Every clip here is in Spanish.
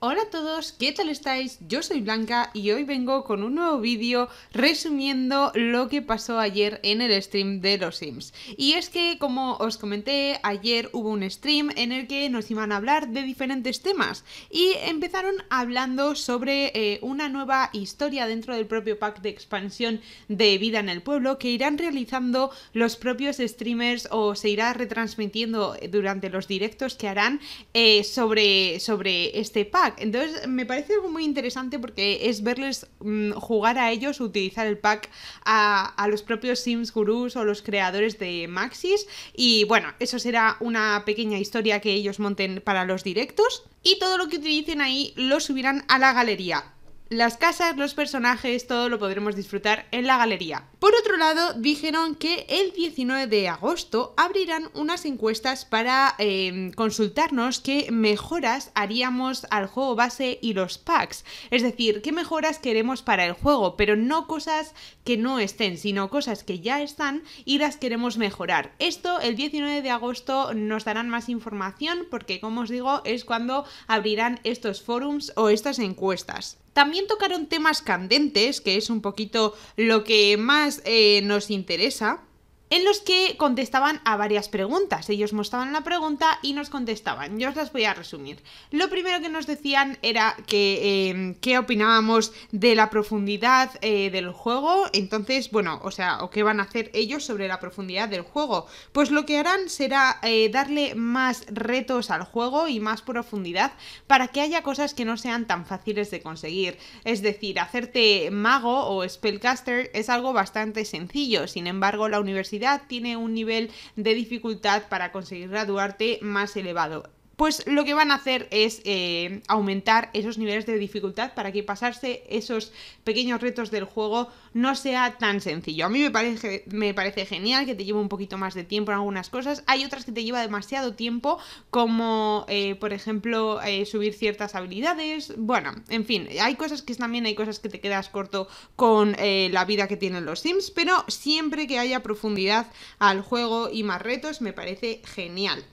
Hola a todos, ¿qué tal estáis? Yo soy Blanca y hoy vengo con un nuevo vídeo resumiendo lo que pasó ayer en el stream de los Sims. Y es que, como os comenté, ayer hubo un stream en el que nos iban a hablar de diferentes temas y empezaron hablando sobre eh, una nueva historia dentro del propio pack de expansión de vida en el pueblo que irán realizando los propios streamers o se irá retransmitiendo durante los directos que harán eh, sobre, sobre este pack entonces me parece algo muy interesante porque es verles mm, jugar a ellos, utilizar el pack a, a, los propios Sims Gurús o los creadores de Maxis. Y bueno, eso será una pequeña historia que ellos monten para los directos. Y todo lo que utilicen ahí lo subirán a la galería. Las casas, los personajes, todo lo podremos disfrutar en la galería. Por otro lado, dijeron que el 19 de agosto abrirán unas encuestas para em, consultarnos qué mejoras haríamos al juego base y los packs. Es decir, qué mejoras queremos para el juego, pero no cosas que no estén, sino cosas que ya están y las queremos mejorar. Esto el 19 de agosto nos darán más información porque, como os digo, es cuando abrirán estos forums o estas encuestas. También tocaron temas candentes, que es un poquito lo que más eh, nos interesa en los que contestaban a varias preguntas. Ellos mostraban la pregunta y nos contestaban. Yo os las voy a resumir. Lo primero que nos decían era que em, qué opinábamos de la profundidad eh, del juego. Entonces, bueno, o sea, o qué van a hacer ellos sobre la profundidad del juego. Pues lo que harán será eh, darle más retos al juego y más profundidad para que haya cosas que no sean tan fáciles de conseguir. Es decir, hacerte mago o spellcaster es algo bastante sencillo. Sin embargo, la universidad tiene un nivel de dificultad para conseguir graduarte más elevado pues lo que van a hacer es eh, aumentar esos niveles de dificultad para que pasarse esos pequeños retos del juego no sea tan sencillo. A mí me parece, me parece genial que te lleve un poquito más de tiempo en algunas cosas. Hay otras que te lleva demasiado tiempo, como eh, por ejemplo eh, subir ciertas habilidades. Bueno, en fin, hay cosas que también hay cosas que te quedas corto con la vida que tienen los Sims, pero siempre que haya profundidad al juego y más retos me parece genial.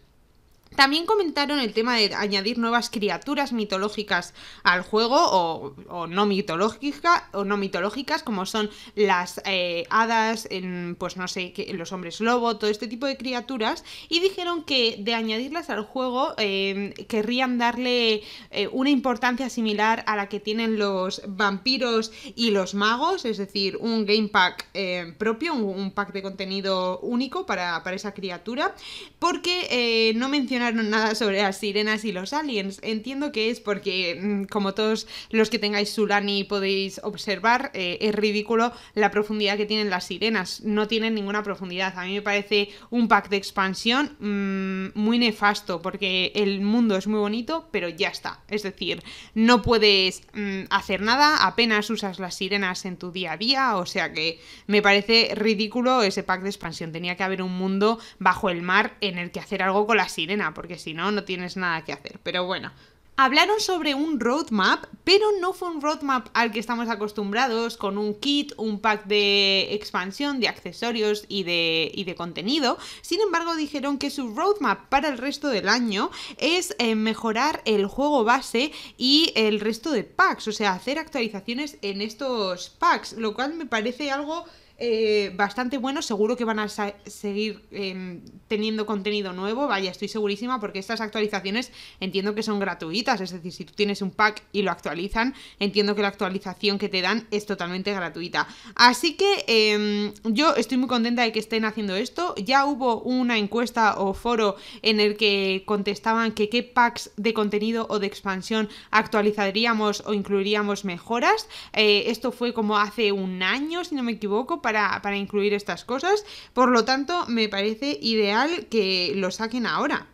También comentaron el tema de añadir nuevas criaturas mitológicas al juego o, no, mitológica, o no mitológicas como son las eh, hadas, en, pues no sé, los hombres lobo, todo este tipo de criaturas y dijeron que de añadirlas al juego em, querrían darle eh, una importancia similar a la que tienen los vampiros y los magos, es decir, un game pack em, propio, un, pack de contenido único para, para esa criatura, porque eh, no mencionaron nada sobre las sirenas y los aliens. Entiendo que es porque, mm, como todos los que tengáis Sulani podéis observar, eh, es ridículo la profundidad que tienen las sirenas. No tienen ninguna profundidad. A mí me parece un pack de expansión mm, muy nefasto porque el mundo es muy bonito, pero ya está. Es decir, no puedes mm, hacer nada, apenas usas las sirenas en tu día a día. O sea que me parece ridículo ese pack de expansión. Tenía que haber un mundo bajo el mar en el que hacer algo con la sirena, porque si no, no tienes nada que hacer. Pero bueno, Hablaron sobre un roadmap, pero no fue un roadmap al que estamos acostumbrados, con un kit, un pack de expansión, de accesorios y de, contenido. Sin embargo, dijeron que su roadmap para el resto del año es eh, mejorar el juego base y el resto de packs, o sea, hacer actualizaciones en estos packs, lo cual me parece algo eh, bastante bueno Seguro que van a seguir em, teniendo contenido nuevo, vaya, estoy segurísima, porque estas actualizaciones entiendo que son gratuitas. Es decir, si tú tienes un pack y lo actualizan, entiendo que la actualización que te dan es totalmente gratuita. Así que em, yo estoy muy contenta de que estén haciendo esto. Ya hubo una encuesta o foro en el que contestaban que qué packs de contenido o de expansión actualizaríamos o incluiríamos mejoras. Eh, esto fue como hace un año, si no me equivoco para, incluir estas cosas. Por lo tanto, me parece ideal que lo saquen ahora.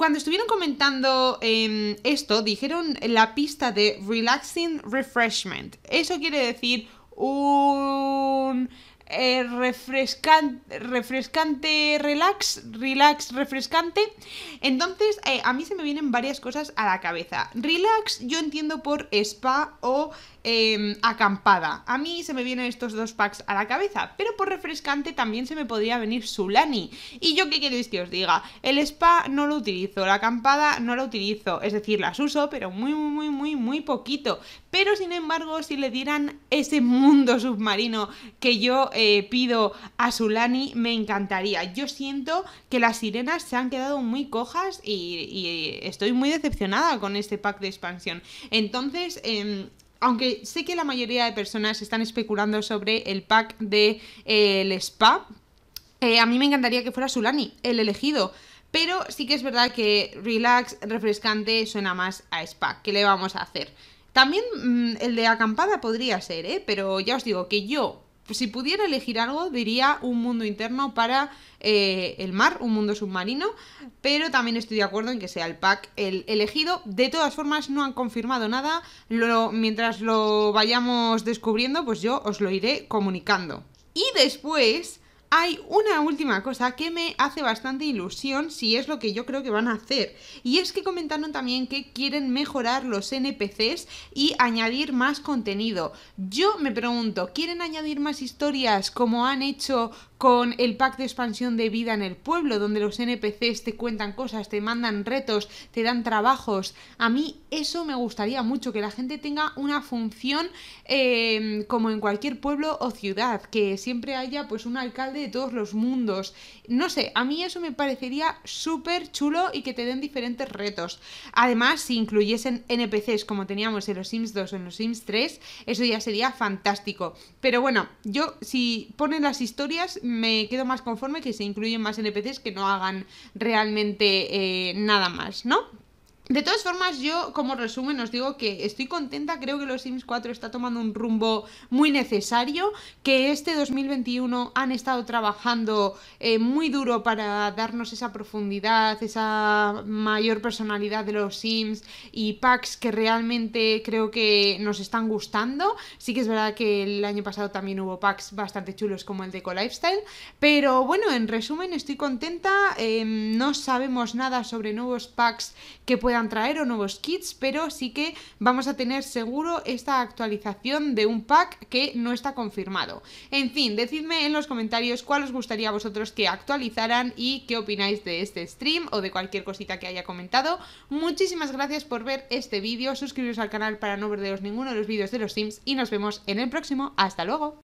Cuando estuvieron comentando em, esto, dijeron la pista de relaxing refreshment. Eso quiere decir un eh, refrescante... refrescante, relax, relax, refrescante. Entonces, eh, a mí se me vienen varias cosas a la cabeza. Relax yo entiendo por spa o em, acampada. A mí se me vienen estos dos packs a la cabeza, pero por refrescante también se me podría venir Sulani. ¿Y yo qué queréis que os diga? El spa no lo utilizo, la acampada no la utilizo, es decir, las uso, pero muy, muy, muy, muy poquito. Pero sin embargo, si le dieran ese mundo submarino que yo eh, pido a Sulani, me encantaría. Yo siento que las sirenas se han quedado muy cojas y, estoy muy decepcionada con este pack de expansión. Entonces, em, aunque sé que la mayoría de personas están especulando sobre el pack del eh, spa, eh, a mí me encantaría que fuera Sulani, el elegido. Pero sí que es verdad que relax, refrescante, suena más a spa. ¿Qué le vamos a hacer? También mm, el de acampada podría ser, Pero ya os digo que yo si pudiera elegir algo, diría un mundo interno para eh, el mar, un mundo submarino, pero también estoy de acuerdo en que sea el pack el elegido. De todas formas, no han confirmado nada. Lo, mientras lo vayamos descubriendo, pues yo os lo iré comunicando. Y después hay una última cosa que me hace bastante ilusión si es lo que yo creo que van a hacer. Y es que comentaron también que quieren mejorar los NPCs y añadir más contenido. Yo me pregunto, ¿quieren añadir más historias como han hecho con el pack de expansión de vida en el pueblo, donde los NPCs te cuentan cosas, te mandan retos, te dan trabajos? A mí eso me gustaría mucho, que la gente tenga una función eh, como en cualquier pueblo o ciudad, que siempre haya pues un alcalde de todos los mundos. No sé, a mí eso me parecería súper chulo y que te den diferentes retos. Además, si incluyesen NPCs como teníamos en los Sims 2 o en los Sims 3, eso ya sería fantástico. Pero bueno, yo si ponen las historias me quedo más conforme que se incluyen más NPCs que no hagan realmente eh, nada más, ¿no? De todas formas, yo como resumen os digo que estoy contenta, creo que los Sims 4 está tomando un rumbo muy necesario, que este 2021 han estado trabajando eh, muy duro para darnos esa profundidad, esa mayor personalidad de los Sims y packs que realmente creo que nos están gustando. Sí que es verdad que el año pasado también hubo packs bastante chulos como el de co-lifestyle pero bueno, en resumen estoy contenta, em, no sabemos nada sobre nuevos packs que puedan traer o nuevos kits, pero sí que vamos a tener seguro esta actualización de un pack que no está confirmado. En fin, decidme en los comentarios cuál os gustaría a vosotros que actualizaran y qué opináis de este stream o de cualquier cosita que haya comentado. Muchísimas gracias por ver este vídeo, suscribiros al canal para no perderos ninguno de los vídeos de los Sims y nos vemos en el próximo. ¡Hasta luego!